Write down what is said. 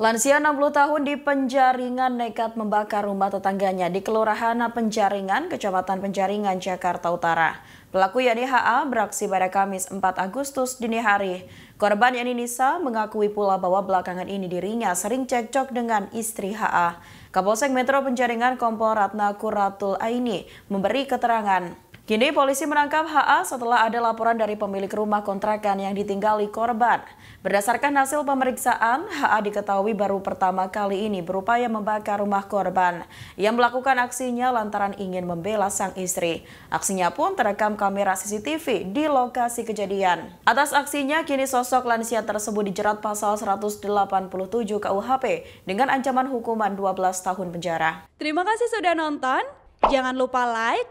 Lansia 60 tahun di Penjaringan nekat membakar rumah tetangganya di Kelurahan Penjaringan, Kecamatan Penjaringan, Jakarta Utara. Pelaku yakni HA beraksi pada Kamis 4 Agustus dini hari. Korban yakni Nisa mengakui pula bahwa belakangan ini dirinya sering cekcok dengan istri HA. Kapolsek Metro Penjaringan Kompol Ratna Kuratul Aini memberi keterangan. Kini polisi menangkap HA setelah ada laporan dari pemilik rumah kontrakan yang ditinggali korban. Berdasarkan hasil pemeriksaan, HA diketahui baru pertama kali ini berupaya membakar rumah korban. Yang melakukan aksinya lantaran ingin membela sang istri. Aksinya pun terekam kamera CCTV di lokasi kejadian. Atas aksinya, kini sosok lansia tersebut dijerat pasal 187 KUHP dengan ancaman hukuman 12 tahun penjara. Terima kasih sudah nonton. Jangan lupa like,